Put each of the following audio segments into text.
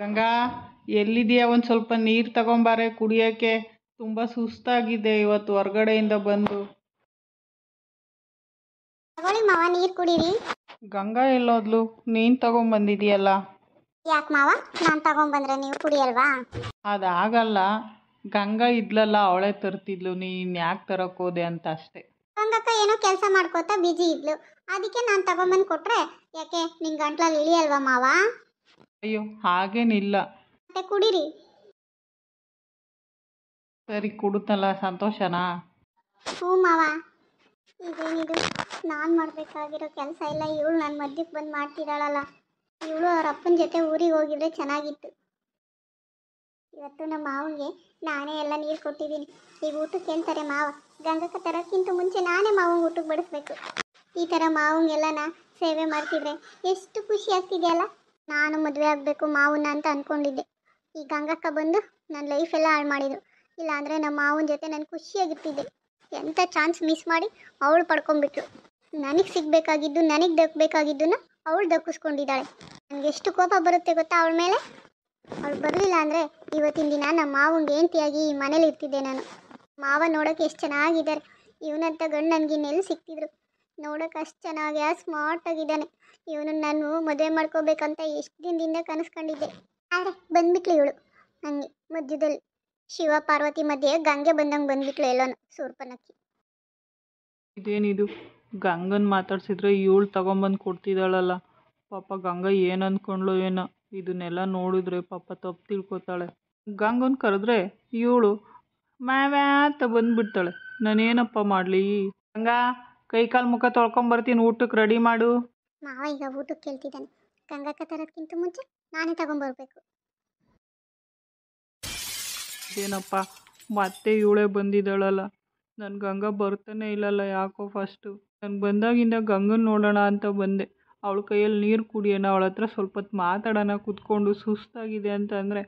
ಗಂಗಾ ಎಲ್ಲಿದೆಯಾ ಒಂದು ಸ್ವಲ್ಪ ನೀರು ತಗೊಂಬಾರೆ ಕುಡಿಯೋಕ್ಕೆ ತುಂಬ ಸುಸ್ತಾಗಿದೆ ಇವತ್ತು ಹೊರಗಡೆಯಿಂದ ಬಂದು ತಗೊಳ್ಳಿ ಮಾವ ನೀರು ಕುಡೀರಿ ಗಂಗಾ ಎಲ್ಲೋದ್ಲು ನೀನು ತಗೊಂಬಂದಿದೆಯಲ್ಲ ಯಾಕೆ ಮಾವ ನಾನು ತಗೊಂಬಂದ್ರೆ ನೀವು ಕುಡಿಯಲ್ವಾ ಅದಾಗಲ್ಲ ಗಂಗಾ ಇದ್ಲಲ್ಲ ಅವಳೆ ತರ್ತಿದ್ಲು ನೀನ್ ಯಾಕೆ ತರಕ್ ಹೋದೆ ಅಂತ ಅಷ್ಟೇ ಗಂಗಕ್ಕ ಏನೋ ಕೆಲಸ ಮಾಡ್ಕೋತಾ ಬಿಜಿ ಇದ್ಲು ಅದಕ್ಕೆ ನಾನು ತಗೊಂಬಂದು ಕೊಟ್ರೆ ಯಾಕೆ ನಿನ್ ಗಂಟ್ಲಲ್ಲಿ ಇಳಿಯಲ್ವಾ ಮಾವ ಅಯ್ಯೋ ಹಾಗೇನಿಲ್ಲ ಮತ್ತೆ ಸರಿ ಸಂತೋಷನಾ ಹ್ಞೂ ಇದೇನಿದು ನಾನು ಮಾಡಬೇಕಾಗಿರೋ ಕೆಲಸ ಇಲ್ಲ ಇವಳು ನನ್ನ ಮಧ್ಯಕ್ಕೆ ಬಂದು ಮಾಡ್ತಿದ್ದಾಳಲ್ಲ ಇವಳು ಅವ್ರ ಅಪ್ಪನ ಜೊತೆ ಊರಿಗೆ ಹೋಗಿದ್ರೆ ಚೆನ್ನಾಗಿತ್ತು ಇವತ್ತು ನಮ್ಮ ಮಾವನಿಗೆ ನಾನೇ ಎಲ್ಲ ನೀರು ಕೊಟ್ಟಿದ್ದೀನಿ ಈಗ ಊಟಕ್ಕೆ ಅಂತಾರೆ ಮಾವ ಗಂಗಕ್ಕ ತರೋಕ್ಕಿಂತ ಮುಂಚೆ ನಾನೇ ಮಾವಂಗೆ ಊಟಕ್ಕೆ ಬಡಿಸ್ಬೇಕು ಈ ತರ ಮಾವಂಗೆಲ್ಲ ನಾ ಸೇವೆ ಮಾಡ್ತಿದ್ರೆ ಎಷ್ಟು ಖುಷಿ ಆಗ್ತಿದೆಯಲ್ಲ ನಾನು ಮದುವೆ ಆಗಬೇಕು ಮಾವನ ಅಂತ ಅಂದ್ಕೊಂಡಿದ್ದೆ ಈ ಗಂಗಕ್ಕ ಬಂದು ನನ್ನ ಲೈಫೆಲ್ಲ ಹಾಳು ಮಾಡಿದರು ಇಲ್ಲಾಂದರೆ ನಮ್ಮ ಮಾವನ ಜೊತೆ ನಾನು ಖುಷಿಯಾಗಿರ್ತಿದ್ದೆ ಎಂಥ ಚಾನ್ಸ್ ಮಿಸ್ ಮಾಡಿ ಅವಳು ಪಡ್ಕೊಂಡ್ಬಿಟ್ರು ನನಗೆ ಸಿಗ್ಬೇಕಾಗಿದ್ದು ನನಗೆ ದಕ್ಕಬೇಕಾಗಿದ್ದನ್ನು ಅವಳು ದಕ್ಕಿಸ್ಕೊಂಡಿದ್ದಾಳೆ ನನಗೆ ಎಷ್ಟು ಕೋಪ ಬರುತ್ತೆ ಗೊತ್ತಾ ಅವಳ ಮೇಲೆ ಅವಳು ಬರಲಿಲ್ಲ ಅಂದರೆ ಇವತ್ತಿನ ದಿನ ನಮ್ಮ ಮಾವನಿಗೆ ಹೆಂಡತಿಯಾಗಿ ಈ ಮನೇಲಿ ಇರ್ತಿದ್ದೆ ನಾನು ಮಾವ ನೋಡೋಕೆ ಎಷ್ಟು ಚೆನ್ನಾಗಿದ್ದಾರೆ ಇವನಂತ ಗಂಡು ನನಗಿನ್ನೆಲ್ಲಿ ಸಿಕ್ತಿದ್ರು ನೋಡೋಕೆ ಅಷ್ಟು ಚೆನ್ನಾಗಿ ಸ್ಮಾರ್ಟ್ ಆಗಿದ್ದಾನೆ ಇವನು ನಾನು ಮದುವೆ ಮಾಡ್ಕೋಬೇಕಂತ ಎಷ್ಟು ದಿನದಿಂದ ಕನಸ್ಕೊಂಡಿದ್ದೆ ಆದರೆ ಬಂದ್ಬಿಟ್ಲು ಇವಳು ಹಂಗೆ ಮಧ್ಯದಲ್ಲಿ ಶಿವ ಪಾರ್ವತಿ ಮಧ್ಯೆ ಗಂಗೆ ಬಂದಂಗೆ ಬಂದ್ಬಿಟ್ಲು ಎಲ್ಲೋನು ಸೂರ್ಪನಕ್ಕಿ ಇದೇನಿದು ಗಂಗನ್ ಮಾತಾಡ್ಸಿದ್ರೆ ಇವಳು ತಗೊಂಬಂದು ಕೊಡ್ತಿದ್ದಾಳಲ್ಲ ಪಾಪ ಗಂಗ ಏನು ಅಂದ್ಕೊಂಡ್ಳು ಏನೋ ಇದನ್ನೆಲ್ಲ ನೋಡಿದ್ರೆ ಪಾಪ ತಪ್ಪು ತಿಳ್ಕೊತಾಳೆ ಗಂಗನ್ ಕರೆದ್ರೆ ಇವಳು ಮ್ಯಾವ್ಯಾತ ಬಂದ್ಬಿಡ್ತಾಳೆ ನಾನೇನಪ್ಪ ಮಾಡಲಿ ಗಂಗಾ ಕೈ ಕಾಲು ಮುಖ ತೊಳ್ಕೊಂಬರ್ತೀನಿ ಊಟಕ್ಕೆ ರೆಡಿ ಮಾಡು ಮಾವ ಈಗ ಊಟಕ್ಕೆ ಕೇಳ್ತಿದ್ದಾನೆ ಗಂಗಕ್ಕ ತರೋದಕ್ಕಿಂತ ಮುಂಚೆ ನಾನೇ ತಗೊಂಡ್ಬರ್ಬೇಕು ಏನಪ್ಪ ಮತ್ತೆ ಇವಳೆ ಬಂದಿದ್ದಾಳಲ್ಲ ನನ್ನ ಗಂಗಾ ಬರ್ತಾನೆ ಇಲ್ಲಲ್ಲ ಯಾಕೋ ಫಸ್ಟು ನಾನು ಬಂದಾಗಿಂದ ಗಂಗನ್ ನೋಡೋಣ ಅಂತ ಬಂದೆ ಅವಳ ಕೈಯಲ್ಲಿ ನೀರು ಕುಡಿಯೋಣ ಅವಳ ಹತ್ರ ಸ್ವಲ್ಪ ಹೊತ್ತು ಮಾತಾಡೋಣ ಕುತ್ಕೊಂಡು ಸುಸ್ತಾಗಿದೆ ಅಂತ ಅಂದರೆ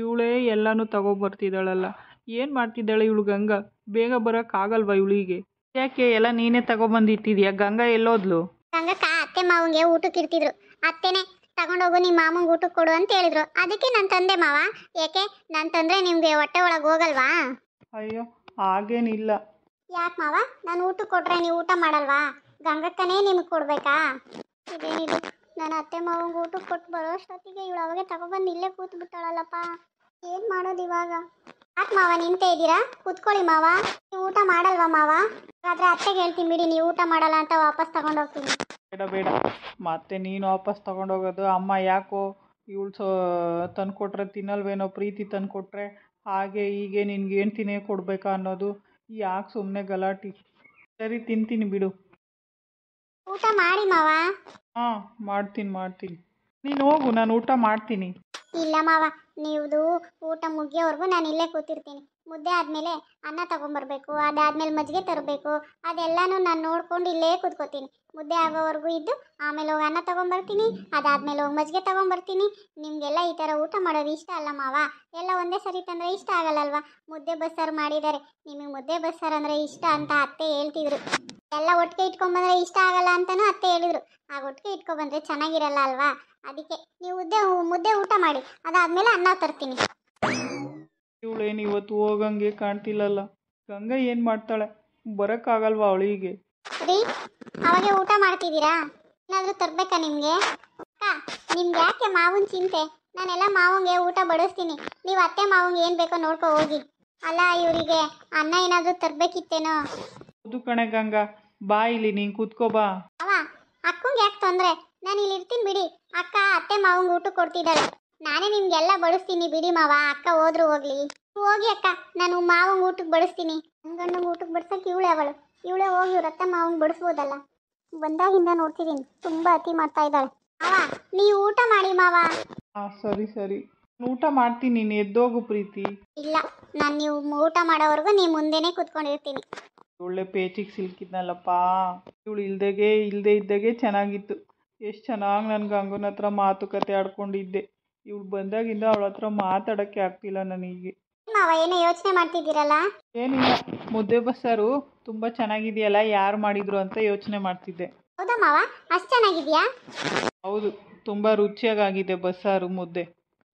ಇವಳೇ ಎಲ್ಲನೂ ಬರ್ತಿದ್ದಾಳಲ್ಲ ಏನು ಮಾಡ್ತಿದ್ದಾಳೆ ಇವಳು ಗಂಗಾ ಬೇಗ ಬರೋಕ್ಕಾಗಲ್ವಾ ಇವಳಿಗೆ ಯಾಕೆ ಎಲ್ಲ ನೀನೇ ತಗೊಬಂದಿಟ್ಟಿದ್ಯಾ ಗಂಗಾ ಎಲ್ಲೋದ್ಲು ಗಂಗಕ್ಕ ಅತ್ತೆ ಮಾವಂಗೆ ಊಟಕ್ಕೆ ಇರ್ತಿದ್ರು ಅತ್ತೆನೆ ತಗೊಂಡೋಗು ನಿಮ್ಮ ಮಾಮಂಗೆ ಊಟಕ್ಕೆ ಕೊಡು ಅಂತ ಹೇಳಿದ್ರು ಅದಕ್ಕೆ ನನ್ನ ತಂದೆ ಮಾವ ಯಾಕೆ ನಾನು ತಂದ್ರೆ ನಿಮಗೆ ಹೊಟ್ಟೆ ಒಳಗೆ ಹೋಗಲ್ವಾ ಅಯ್ಯೋ ಹಾಗೇನಿಲ್ಲ ಯಾಕೆ ಮಾವ ನಾನು ಊಟಕ್ಕೆ ಕೊಟ್ರೆ ನೀವು ಊಟ ಮಾಡಲ್ವಾ ಗಂಗಕ್ಕನೇ ನಿಮಗೆ ಕೊಡ್ಬೇಕಾ ಇದೇನಿದು ನನ್ನ ಅತ್ತೆ ಮಾವಂಗೆ ಊಟಕ್ಕೆ ಕೊಟ್ಟು ಬರೋ ಇವಳು ಅವಾಗೆ ತಗೊಬಂದು ಇಲ್ಲೇ ಕೂತ್ಬಿಟ್ಟಾಳಲ್ಲಪ್ಪ ಏನು ಮಾಡೋದು ಇವಾಗ ಯಾಕೆ ಮಾವ ನಿಂತೇ ಇದ್ದೀರಾ ಕುತ್ಕೊಳ್ಳಿ ಮಾವ ನೀವು ಊಟ ಮಾಡಲ್ವಾ ಮಾವ ಆದ್ರೆ ಅತ್ತೆಗೆ ಹೇಳ್ತೀನಿ ಬಿಡಿ ನೀವು ಊಟ ಮಾಡಲ್ಲ ಅಂತ ವಾಪಸ್ ತಗೊಂಡೋಗ್ತೀನಿ ಬೇಡ ಬೇಡ ಮತ್ತೆ ನೀನು ವಾಪಸ್ ತಗೊಂಡೋಗೋದು ಅಮ್ಮ ಯಾಕೋ ಇವಳು ಸೊ ತಂದುಕೊಟ್ರೆ ತಿನ್ನಲ್ವೇನೋ ಪ್ರೀತಿ ತಂದುಕೊಟ್ರೆ ಹಾಗೆ ಹೀಗೆ ನಿನ್ಗೆ ಏನು ತಿನ್ನೇ ಕೊಡಬೇಕಾ ಅನ್ನೋದು ಯಾಕೆ ಸುಮ್ಮನೆ ಗಲಾಟಿ ಸರಿ ತಿಂತೀನಿ ಬಿಡು ಊಟ ಮಾಡಿ ಮಾವ ಹಾಂ ಮಾಡ್ತೀನಿ ಮಾಡ್ತೀನಿ ನೀನು ಹೋಗು ನಾನು ಊಟ ಮಾಡ್ತೀನಿ ಇಲ್ಲ ಮಾವ ನೀವು ಊಟ ಮುಗಿಯೋವರೆಗೂ ನಾನು ಇಲ್ಲೇ ಕೂತಿರ್ತೀನಿ ಮುದ್ದೆ ಆದಮೇಲೆ ಅನ್ನ ತಗೊಂಬರ್ಬೇಕು ಅದಾದಮೇಲೆ ಮಜ್ಜಿಗೆ ತರಬೇಕು ಅದೆಲ್ಲನೂ ನಾನು ನೋಡ್ಕೊಂಡು ಇಲ್ಲೇ ಕೂತ್ಕೋತೀನಿ ಮುದ್ದೆ ಆಗೋವರೆಗೂ ಇದ್ದು ಆಮೇಲೆ ಹೋಗಿ ಅನ್ನ ತಗೊಂಬರ್ತೀನಿ ಅದಾದಮೇಲೆ ಹೋಗಿ ಮಜ್ಜಿಗೆ ತಗೊಂಬರ್ತೀನಿ ನಿಮಗೆಲ್ಲ ಈ ಥರ ಊಟ ಮಾಡೋದು ಇಷ್ಟ ಅಲ್ಲ ಮಾವ ಎಲ್ಲ ಒಂದೇ ಸರಿ ತಂದರೆ ಇಷ್ಟ ಆಗಲ್ಲಲ್ವಾ ಮುದ್ದೆ ಬಸ್ಸಾರು ಮಾಡಿದ್ದಾರೆ ನಿಮಗೆ ಮುದ್ದೆ ಬಸ್ಸಾರು ಅಂದರೆ ಇಷ್ಟ ಅಂತ ಅತ್ತೆ ಹೇಳ್ತಿದ್ರು ಎಲ್ಲ ಒಟ್ಟಿಗೆ ಇಟ್ಕೊಂಡ್ಬಂದ್ರೆ ಇಷ್ಟ ಆಗಲ್ಲ ಅಂತಲೂ ಅತ್ತೆ ಹೇಳಿದರು ಆಗ ಒಟ್ಟಿಗೆ ಇಟ್ಕೊಬಂದರೆ ಚೆನ್ನಾಗಿರಲ್ಲ ಅಲ್ವಾ ಅದಕ್ಕೆ ನೀವು ಮುದ್ದೆ ಮುದ್ದೆ ಊಟ ಮಾಡಿ ಅದಾದ್ಮೇಲೆ ಅನ್ನ ತರ್ತೀನಿ ಇವಳು ಏನು ಇವತ್ತು ಹೋಗಂಗೆ ಕಾಣ್ತಿಲ್ಲಲ್ಲ ಗಂಗಾ ಏನು ಮಾಡ್ತಾಳೆ ಆಗಲ್ವಾ ಅವಳಿಗೆ ರೀ ಅವಾಗೆ ಊಟ ಮಾಡ್ತಿದ್ದೀರಾ ಏನಾದರೂ ತರಬೇಕಾ ನಿಮಗೆ ಅಕ್ಕ ನಿಮ್ಗೆ ಯಾಕೆ ಮಾವನ ಚಿಂತೆ ನಾನೆಲ್ಲ ಮಾವಂಗೆ ಊಟ ಬಡಿಸ್ತೀನಿ ನೀವು ಅತ್ತೆ ಮಾವಂಗೆ ಏನು ಬೇಕೋ ನೋಡ್ಕೊ ಹೋಗಿ ಅಲ್ಲ ಇವರಿಗೆ ಅನ್ನ ಏನಾದರೂ ತರಬೇಕಿತ್ತೇನೋ ಹೌದು ಕಣೆ ಗಂಗಾ ಬಾ ಇಲ್ಲಿ ನೀನು ಕೂತ್ಕೋ ಬಾ ಅವ ಅಕ್ಕಂಗೆ ಯಾಕೆ ತೊಂದರೆ ನಾನು ಇಲ್ಲಿ ಇರ್ತೀನಿ ಬಿಡಿ ಅಕ್ಕ ಅತ್ತೆ ಮಾವಂಗೆ ಊಟ ಕೊಡ್ತಿದ್ದಾಳೆ ನಾನೇ ನಿಮ್ಗೆಲ್ಲ ಬಡಿಸ್ತೀನಿ ಬಿಡಿ ಮಾವ ಅಕ್ಕ ಹೋದ್ರು ಹೋಗ್ಲಿ ಹೋಗಿ ಅಕ್ಕ ನಾನು ಮಾವಂಗೆ ಊಟಕ್ಕೆ ಬಡಿಸ್ತೀನಿ ಗಂಡಂಗೆ ಊಟಕ್ಕೆ ಬಡ್ಸಕ್ಕೆ ಇವಳೆ ಅವಳು ಇವಳೆ ಹೋಗಿ ಅತ್ತ ಮಾವಂಗೆ ಬಡಿಸ್ಬೋದಲ್ಲ ಬಂದಾಗಿಂದ ನೋಡ್ತಿದ್ದೀನಿ ತುಂಬ ಅತಿ ಮಾಡ್ತಾ ಇದ್ದಾಳೆ ಮಾವ ನೀವು ಊಟ ಮಾಡಿ ಮಾವ ಸರಿ ಸರಿ ಊಟ ಮಾಡ್ತೀನಿ ನೀನು ಎದ್ದೋಗು ಪ್ರೀತಿ ಇಲ್ಲ ನಾನು ನೀವು ಊಟ ಮಾಡೋವರೆಗೂ ನೀವು ಮುಂದೆನೇ ಕೂತ್ಕೊಂಡಿರ್ತೀನಿ ಒಳ್ಳೆ ಪೇಚಿಗೆ ಸಿಲ್ಕಿದ್ನಲ್ಲಪ್ಪ ಇವಳು ಇಲ್ದೆಗೆ ಇಲ್ಲದೆ ಇದ್ದಾಗೆ ಚೆನ್ನಾಗಿತ್ತು ಎಷ್ಟು ಚೆನ್ನಾಗಿ ನಾನು ಗಂಗನ ಹತ್ರ ಮಾತುಕತೆ ಆಡ್ಕೊಂಡಿದ್ದೆ ಇವಳು ಬಂದಾಗಿಂದ ಅವಳ ಹತ್ರ ಮಾತಾಡೋಕ್ಕೆ ಆಗ್ತಿಲ್ಲ ನನಗೆ ಮಾವ ಏನೋ ಯೋಚನೆ ಮಾಡ್ತಿದ್ದೀರಲ್ಲ ಏನಿಲ್ಲ ಮುದ್ದೆ ಬಸ್ಸಾರು ತುಂಬ ಚೆನ್ನಾಗಿದೆಯಲ್ಲ ಯಾರು ಮಾಡಿದ್ರು ಅಂತ ಯೋಚನೆ ಮಾಡ್ತಿದ್ದೆ ಹೌದಾ ಮಾವ ಅಷ್ಟು ಚೆನ್ನಾಗಿದೆಯಾ ಹೌದು ತುಂಬ ರುಚಿಯಾಗಿದೆ ಬಸ್ಸಾರು ಮುದ್ದೆ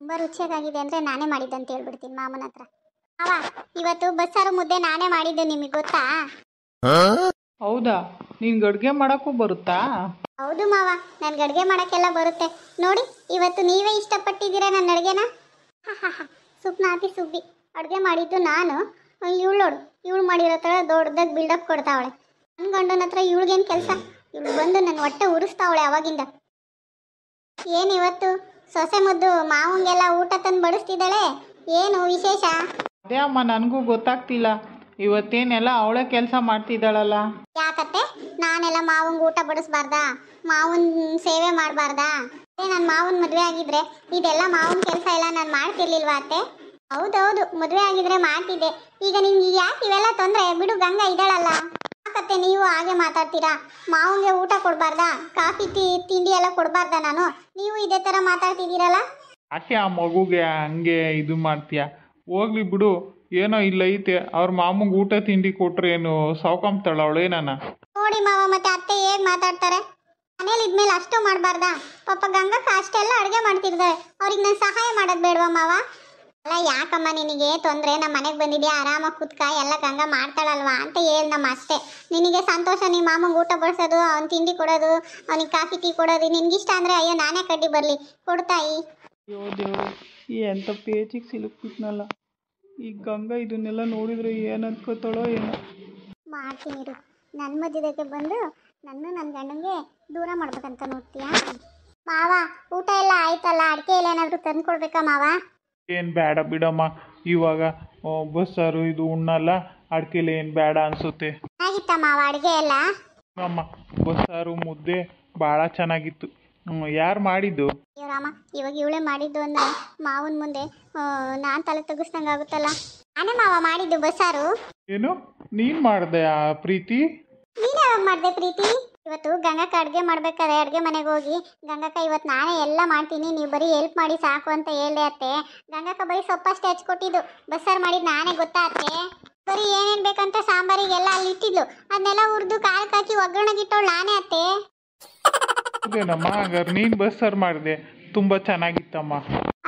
ತುಂಬ ರುಚಿಯಾಗಿದೆ ಅಂದರೆ ನಾನೇ ಮಾಡಿದ್ದೆ ಅಂತ ಹೇಳ್ಬಿಡ್ತೀನಿ ಮಾಮನ ಹತ್ರ ಮಾವ ಇವತ್ತು ಬಸ್ಸಾರು ಮುದ್ದೆ ನಾನೇ ಮಾಡಿದ್ದೆ ನಿಮಗೆ ಗೊತ್ತಾ ಹೌದಾ ನಿನ್ಗೆ ಅಡುಗೆ ಮಾಡೋಕ್ಕೂ ಬರುತ್ತಾ ಹೌದು ಮಾವ ನನ್ಗೆ ಅಡುಗೆ ಮಾಡೋಕ್ಕೆಲ್ಲ ಬರುತ್ತೆ ನೋಡಿ ಇವತ್ತು ನೀವೇ ಇಷ್ಟಪಟ್ಟಿದ್ದೀರಾ ನನ್ನ ಅಡುಗೆನ ಸುಪ್ನಾತಿ ಸುಬ್ಬಿ ಅಡುಗೆ ಮಾಡಿದ್ದು ನಾನು ಇವಳು ನೋಡು ಇವಳು ಮಾಡಿರೋ ಥರ ದೊಡ್ಡದಾಗಿ ಬಿಲ್ಡಪ್ ಕೊಡ್ತಾವಳೆ ನನ್ನ ಗಂಡನ ಹತ್ರ ಇವಳಿಗೇನು ಕೆಲಸ ಇವಳು ಬಂದು ನನ್ನ ಹೊಟ್ಟೆ ಉರಿಸ್ತಾವಳೆ ಅವಾಗಿಂದ ಏನು ಇವತ್ತು ಸೊಸೆ ಮದ್ದು ಮಾವಂಗೆಲ್ಲ ಊಟ ತಂದು ಬಡಿಸ್ತಿದ್ದಾಳೆ ಏನು ವಿಶೇಷ ಅದೇ ಅಮ್ಮ ನನಗೂ ಗೊತ್ತಾಗ್ತಿಲ್ಲ ಇವತ್ತೇನೆಲ್ಲ ಅವಳೇ ಕೆಲಸ ಮಾಡ್ತಿದ್ದಾಳಲ್ಲ ಯಾಕತ್ತೆ ನಾನೆಲ್ಲ ಮಾವನ್ ಊಟ ಬಡಿಸ್ಬಾರ್ದಾ ಮಾವನ್ ಸೇವೆ ಮಾಡಬಾರ್ದಾ ನನ್ನ ಮಾವನ್ ಮದುವೆ ಆಗಿದ್ರೆ ಇದೆಲ್ಲ ಮಾವನ್ ಕೆಲಸ ಎಲ್ಲ ನಾನು ಮಾಡ್ತಿರ್ಲಿಲ್ವಾ ಅತ್ತೆ ಹೌದೌದು ಮದುವೆ ಆಗಿದ್ರೆ ಮಾಡ್ತಿದ್ದೆ ಈಗ ನಿಮ್ಗೆ ಯಾಕೆ ಇವೆಲ್ಲ ತೊಂದರೆ ಬಿಡು ಗಂಗಾ ಇದ್ದಾಳಲ್ಲ ಯಾಕತ್ತೆ ನೀವು ಹಾಗೆ ಮಾತಾಡ್ತೀರಾ ಮಾವನ್ಗೆ ಊಟ ಕೊಡಬಾರ್ದಾ ಕಾಫಿ ಟೀ ತಿಂಡಿ ಎಲ್ಲ ಕೊಡಬಾರ್ದಾ ನಾನು ನೀವು ಇದೇ ತರ ಮಾತಾಡ್ತಿದ್ದೀರಲ್ಲ ಯಾಕೆ ಆ ಮಗುಗೆ ಹಂಗೆ ಇದು ಮಾಡ್ತೀಯ ಹೋಗ್ಲಿ ಬಿಡು ಏನೋ ಇಲ್ಲ ಐತೆ ಅವ್ರ ಮಾಮಂಗ್ ಊಟ ತಿಂಡಿ ಏನು ಸಾವ್ಕಂಬ್ತಾಳ ಅವಳು ಏನಾನ ನೋಡಿ ಮಾವ ಮತ್ತೆ ಅತ್ತೆ ಹೇಗ್ ಮಾತಾಡ್ತಾರೆ ಮನೇಲಿ ಇದ್ಮೇಲೆ ಅಷ್ಟು ಮಾಡಬಾರ್ದಾ ಪಾಪ ಗಂಗಕ್ಕ ಅಷ್ಟೆಲ್ಲ ಅಡುಗೆ ಮಾಡ್ತಿರ್ತಾರೆ ಅವ್ರಿಗೆ ನಾನು ಸಹಾಯ ಮಾಡೋದು ಬೇಡವಾ ಮಾವ ಅಲ್ಲ ಯಾಕಮ್ಮ ನಿನಗೆ ತೊಂದರೆ ನಮ್ಮ ಮನೆಗೆ ಬಂದಿದ್ಯಾ ಆರಾಮಾಗಿ ಕುತ್ಕ ಎಲ್ಲ ಗಂಗಾ ಮಾಡ್ತಾಳಲ್ವಾ ಅಂತ ನಮ್ಮ ಅಷ್ಟೇ ನಿನಗೆ ಸಂತೋಷ ನಿಮ್ಮ ಮಾಮಂಗೆ ಊಟ ಬಡಿಸೋದು ಅವ್ನು ತಿಂಡಿ ಕೊಡೋದು ಅವ್ನಿಗೆ ಕಾಫಿ ಟೀ ಕೊಡೋದು ಇಷ್ಟ ಅಂದರೆ ಅಯ್ಯೋ ನಾನೇ ಕಡ್ಡಿ ಬರಲಿ ಕೊಡ್ತಾಯಿ ಅಯ್ಯೋ ದೇವ್ರು ಎಂಥ ಪೇಜಿಗೆ ಸಿಲುಕ್ಬಿಟ್ನಲ್ಲ ಈ ಗಂಗಾ ಇದನ್ನೆಲ್ಲ ನೋಡಿದ್ರೆ ಏನು ಅನ್ಕೋತಾಳೋ ಏನೋ ಮಾಡ್ತೀನಿ ನನ್ ನನ್ನ ಮಧ್ಯದಕ್ಕೆ ಬಂದು ನನ್ನ ನನ್ನ ಗಂಡನಿಗೆ ದೂರ ಮಾಡ್ಬೇಕಂತ ನೋಡ್ತೀಯಾ ಮಾವ ಊಟ ಎಲ್ಲ ಆಯ್ತಲ್ಲ ಅಡಿಕೆ ಎಲ್ಲ ಏನಾದರೂ ತಂದು ಕೊಡ್ಬೇಕಾ ಮಾವ ಏನು ಬೇಡ ಬಿಡಮ್ಮ ಇವಾಗ ಬಸ್ಸಾರು ಇದು ಉಣ್ಣಲ್ಲ ಅಡಿಕೆಲ್ಲ ಏನು ಬೇಡ ಅನ್ಸುತ್ತೆ ಆಗಿತ್ತಾ ಮಾವ ಅಡುಗೆ ಎಲ್ಲ ಅಮ್ಮ ಬಸ್ಸಾರು ಮುದ್ದೆ ಬಹಳ ಚೆನ್ನಾಗಿತ್ತು ಯಾರು ಮಾಡಿದ್ದು ಇವಾಗ ಇವಳೆ ಮಾಡಿದ್ದು ಅಂದ ಮಾವನ ಮುಂದೆ ನಾನ್ ತಲೆ ತಗ್ಗಿಸ್ದಂಗೆ ಆಗುತ್ತಲ್ಲ ನಾನೇ ಮಾವ ಮಾಡಿದ್ದು ಬಸಾರು ಏನು ನೀನ್ ಮಾಡ್ದೆ ಆ ಪ್ರೀತಿ ನೀನೇ ಯಾವಾಗ ಮಾಡ್ದೆ ಪ್ರೀತಿ ಇವತ್ತು ಗಂಗಕ್ಕ ಅಡ್ಗೆ ಮಾಡ್ಬೇಕಾದ್ರೆ ಅಡ್ಗೆ ಮನೆಗೆ ಹೋಗಿ ಗಂಗಕ್ಕ ಇವತ್ತು ನಾನೇ ಎಲ್ಲ ಮಾಡ್ತೀನಿ ನೀವು ಬರೀ ಹೆಲ್ಪ್ ಮಾಡಿ ಸಾಕು ಅಂತ ಹೇಳ್ದೆ ಅತ್ತೆ ಗಂಗಕ್ಕ ಬರೀ ಸೊಪ್ಪಷ್ಟೇ ಹಚ್ಕೊಟ್ಟಿದ್ದು ಬಸ್ಸಾರು ಮಾಡಿದ್ ನಾನೇ ಗೊತ್ತಾ ಅತ್ತೆ ಬರೀ ಏನೇನು ಬೇಕಂತ ಸಾಂಬಾರಿಗೆಲ್ಲ ಅಲ್ಲಿ ಇಟ್ಟಿದ್ಲು ಅದನ್ನೆಲ್ಲ ಹುರಿದು ಕಾಲಕ್ಕೆ ಹಾಕಿ ಒಗ್ಗರಣೆಗಿಟ್ಟವಳು ನಾನೇ ಏನಮ್ಮ ಹಾಗಾದ್ರೆ ನೀನು ಬಸ್ಸಾರು ಮಾಡಿದೆ ತುಂಬ ಚೆನ್ನಾಗಿತ್ತಮ್ಮ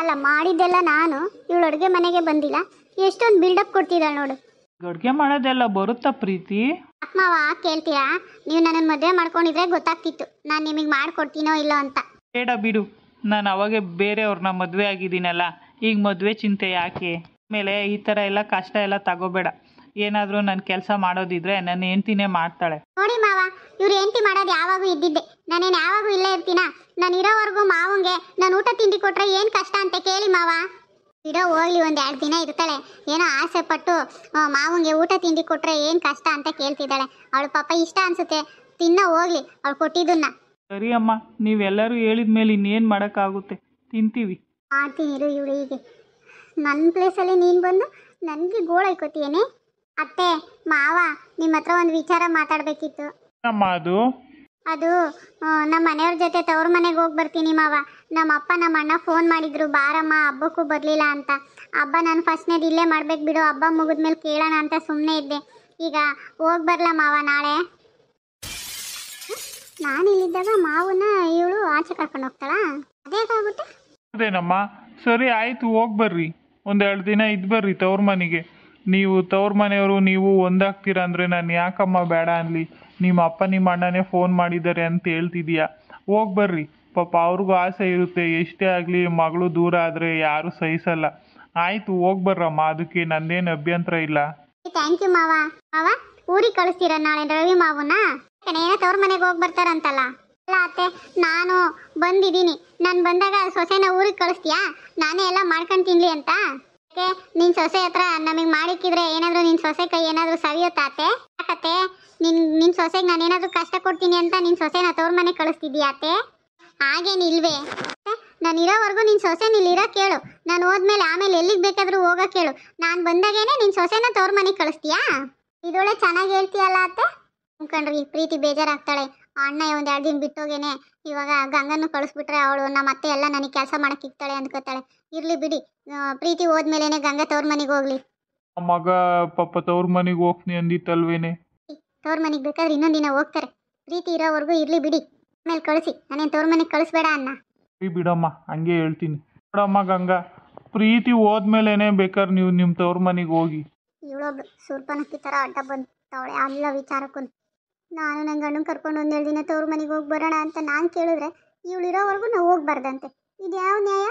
ಅಲ್ಲ ಮಾಡಿದ್ದೆಲ್ಲ ನಾನು ಇವಳು ಅಡುಗೆ ಮನೆಗೆ ಬಂದಿಲ್ಲ ಎಷ್ಟೊಂದು ಬಿಲ್ಡಪ್ ಕೊಡ್ತಿದ್ದಾಳೆ ನೋಡು ಅಡುಗೆ ಮಾಡೋದೆಲ್ಲ ಬರುತ್ತಾ ಪ್ರೀತಿ ಅಮ್ಮವ ಕೇಳ್ತೀರಾ ನೀವು ನನ್ನನ್ನು ಮದುವೆ ಮಾಡ್ಕೊಂಡಿದ್ರೆ ಗೊತ್ತಾಗ್ತಿತ್ತು ನಾನು ನಿಮಗೆ ಮಾಡಿಕೊಡ್ತೀನೋ ಇಲ್ಲೋ ಅಂತ ಬೇಡ ಬಿಡು ನಾನು ಅವಾಗೆ ಬೇರೆಯವ್ರನ್ನ ಮದುವೆ ಆಗಿದ್ದೀನಲ್ಲ ಈಗ ಮದುವೆ ಚಿಂತೆ ಯಾಕೆ ಮೇಲೆ ಈ ಥರ ಎಲ್ಲ ಕಷ್ಟ ಎಲ್ಲ ತಗೋಬೇಡ ಏನಾದರೂ ನನ್ನ ಕೆಲಸ ಮಾಡೋದಿದ್ರೆ ನನ್ನ ಹೆಂಡ್ತಿನೇ ಮಾಡ್ತಾಳೆ ನೋಡಿ ಮಾವ ಇವ್ರು ಹೆಂಡತಿ ಮಾಡೋದು ಯಾವಾಗೂ ಇದ್ದಿದ್ದೆ ನಾನೇನು ಯಾವಾಗೂ ಇಲ್ಲೇ ಇರ್ತೀನ ನಾನು ಇರೋವರೆಗೂ ಮಾವಂಗೆ ನಾನು ಊಟ ತಿಂಡಿ ಕೊಟ್ರೆ ಏನು ಕಷ್ಟ ಅಂತ ಕೇಳಿ ಮಾವ ಇರೋ ಹೋಗ್ಲಿ ಒಂದು ಎರಡು ದಿನ ಇರ್ತಾಳೆ ಏನೋ ಆಸೆ ಪಟ್ಟು ಮಾವಂಗೆ ಊಟ ತಿಂಡಿ ಕೊಟ್ರೆ ಏನು ಕಷ್ಟ ಅಂತ ಕೇಳ್ತಿದ್ದಾಳೆ ಅವಳು ಪಾಪ ಇಷ್ಟ ಅನ್ಸುತ್ತೆ ತಿನ್ನ ಹೋಗ್ಲಿ ಅವಳು ಕೊಟ್ಟಿದ್ದನ್ನ ಸರಿ ಅಮ್ಮ ನೀವೆಲ್ಲರೂ ಹೇಳಿದ ಮೇಲೆ ಇನ್ನೇನ್ ಇನ್ನೇನು ಆಗುತ್ತೆ ತಿಂತೀವಿ ಮಾಡ್ತೀನಿ ಇರು ಇವಳು ಹೀಗೆ ನನ್ನ ಪ್ಲೇಸಲ್ಲಿ ನೀನು ಬಂದು ನನಗೆ ಗೋಳೈಕೋತಿಯೇನೆ ಅತ್ತೆ ಮಾವ ನಿಮ್ಮ ಹತ್ರ ಒಂದು ವಿಚಾರ ಮಾತಾಡಬೇಕಿತ್ತು ಅದು ಅದು ನಮ್ಮ ಮನೆಯವ್ರ ಜೊತೆ ತವ್ರ ಮನೆಗೆ ಹೋಗಿ ಬರ್ತೀನಿ ಮಾವ ನಮ್ಮ ಅಪ್ಪ ನಮ್ಮ ಅಣ್ಣ ಫೋನ್ ಮಾಡಿದ್ರು ಬಾರಮ್ಮ ಹಬ್ಬಕ್ಕೂ ಬರಲಿಲ್ಲ ಅಂತ ಹಬ್ಬ ನಾನು ಫಸ್ಟ್ನೇದು ಇಲ್ಲೇ ಮಾಡ್ಬೇಕು ಬಿಡು ಹಬ್ಬ ಮುಗಿದ್ಮೇಲೆ ಕೇಳೋಣ ಅಂತ ಸುಮ್ಮನೆ ಇದ್ದೆ ಈಗ ಹೋಗಿ ಬರಲ ಮಾವ ನಾಳೆ ನಾನು ಇಲ್ಲಿದ್ದಾಗ ಮಾವನ ಇವಳು ಆಚೆ ಕರ್ಕೊಂಡು ಹೋಗ್ತಾಳ ಅದೇ ಅದೇಗಾಗುತ್ತೆ ಅದೇನಮ್ಮ ಸರಿ ಆಯ್ತು ಹೋಗಿ ಬರ್ರಿ ಒಂದೆರಡು ದಿನ ಇದ್ ಬರ್ರಿ ತವ್ರ ಮನೆಗೆ ನೀವು ತವ್ರ ಮನೆಯವರು ನೀವು ಒಂದಾಗ್ತೀರ ಅಂದರೆ ನಾನು ಯಾಕಮ್ಮ ಬೇಡ ಅನ್ಲಿ ನಿಮ್ಮ ಅಪ್ಪ ನಿಮ್ಮ ಅಣ್ಣನೇ ಫೋನ್ ಮಾಡಿದ್ದಾರೆ ಅಂತ ಹೇಳ್ತಿದ್ದೀಯಾ ಹೋಗಿ ಬರ್ರಿ ಪಾಪ ಅವ್ರಿಗೂ ಆಸೆ ಇರುತ್ತೆ ಎಷ್ಟೇ ಆಗಲಿ ಮಗಳು ದೂರ ಆದರೆ ಯಾರೂ ಸಹಿಸಲ್ಲ ಆಯಿತು ಹೋಗಿ ಬರ್ರಮ್ಮ ಅದಕ್ಕೆ ನಂದೇನು ಅಭ್ಯಂತರ ಇಲ್ಲ ಥ್ಯಾಂಕ್ ಯು ಮಾವ ಮಾವ ಊರಿಗೆ ಕಳಿಸ್ತೀರಾ ನಾಳೆ ರವಿ ಮಾವನ ಏನೋ ತವ್ರ ಮನೆಗೆ ಹೋಗಿ ಬರ್ತಾರಂತಲ್ಲ ಅಲ್ಲ ಅತ್ತೆ ನಾನು ಬಂದಿದ್ದೀನಿ ನಾನು ಬಂದಾಗ ಸೊಸೆನ ಊರಿಗೆ ಕಳಿಸ್ತೀಯಾ ನಾನೇ ಎಲ್ಲ ಮಾಡ್ಕೊಂಡು ತಿನ್ಲಿ ಅಂತ ನಿನ್ ಸೊಸೆ ಹತ್ರ ನಮಗ್ ಮಾಡಿಕ್ಕಿದ್ರೆ ಏನಾದ್ರು ನಿನ್ ಸೊಸೆ ಕೈ ಏನಾದ್ರು ಸವಿಯುತ್ತಾತೆ ಯಾಕತ್ತೆ ನಿನ್ ನಿನ್ ಸೊಸೆಗೆ ನಾನು ಕಷ್ಟ ಕೊಡ್ತೀನಿ ಅಂತ ನಿನ್ ಸೊಸೆನ ತವ್ರ ಮನೆ ಕಳಿಸ್ತಿದ್ಯಾತೆ ಹಾಗೇನಿಲ್ವೇ ನಾನು ಇರೋವರೆಗೂ ನಿನ್ನ ಸೊಸೆ ಇರೋ ಕೇಳು ನಾನು ಹೋದ್ಮೇಲೆ ಆಮೇಲೆ ಎಲ್ಲಿಗ್ ಬೇಕಾದರೂ ಹೋಗೋ ಕೇಳು ನಾನು ಬಂದಾಗೇನೆ ನಿನ್ ಸೊಸೆನ ತೋರ್ ಮನೆಗೆ ಕಳಿಸ್ತೀಯಾ ಇದೊಳೆ ಚೆನ್ನಾಗಿ ಹೇಳ್ತೀಯಲ್ಲ ಅತ್ತೆ ಅನ್ಕೊಂಡ್ರಿ ಪ್ರೀತಿ ಬೇಜಾರಾಗ್ತಾಳೆ ಅಣ್ಣ ಒಂದು ಎರಡು ದಿನ ಬಿಟ್ಟೋಗೇನೆ ಇವಾಗ ಗಂಗನ್ನು ಕಳಿಸ್ಬಿಟ್ರೆ ಅವಳು ನಮ್ಮ ಅತ್ತೆ ಎಲ್ಲ ನನಗೆ ಕೆಲಸ ಮಾಡಕ್ಕೆ ಇಕ್ತಾಳೆ ಅಂದ್ಕೋತಾಳೆ ಇರಲಿ ಬಿಡಿ ಪ್ರೀತಿ ಹೋದ್ಮೇಲೆ ಗಂಗಾ ತವ್ರ ಮನೆಗೆ ಹೋಗ್ಲಿ ಮಗ ಪಾಪ ತವ್ರ ಮನೆಗೆ ಹೋಗ್ತೀನಿ ಅಂದಿತ್ತಲ್ವೇನೆ ತವ್ರ ಮನೆಗೆ ಬೇಕಾದ್ರೆ ಇನ್ನೊಂದು ದಿನ ಹೋಗ್ತಾರೆ ಪ್ರೀತಿ ಇರೋವರೆಗೂ ಇರಲಿ ಬಿಡಿ ಆಮೇಲೆ ಕಳಿಸಿ ನಾನೇನು ತವ್ರ ಮನೆಗೆ ಕಳಿಸ್ಬೇಡ ಅನ್ನ ಬಿಡಮ್ಮ ಹಂಗೆ ಹೇಳ್ತೀನಿ ಬಿಡಮ್ಮ ಗಂಗ ಪ್ರೀತಿ ಹೋದ್ಮೇಲೆನೆ ಬೇಕಾದ್ರೆ ನೀವು ನಿಮ್ಮ ತವ್ರ ಮನೆಗೆ ಹೋಗಿ ಇವಳೊಬ್ಳು ಸೂರ್ಪನಕ್ಕಿ ಥರ ಅಡ್ಡ ಬಂದು ತವಳೆ ಅಲ್ಲ ವಿಚಾರಕ್ಕೊಂದು ನಾನು ನನ್ನ ಗಂಡನ ಕರ್ಕೊಂಡು ಒಂದೆರಡು ದಿನ ತವ್ರ ಮನೆಗೆ ಹೋಗಿ ಬರೋಣ ಅಂತ ನಾನು ಕೇಳಿದ್ರೆ ಇವಳಿರೋವರೆಗೂ ನಾವು ಹೋಗ್ಬಾರ್ದಂತೆ ಇದು ಯಾವ ನ್ಯಾಯ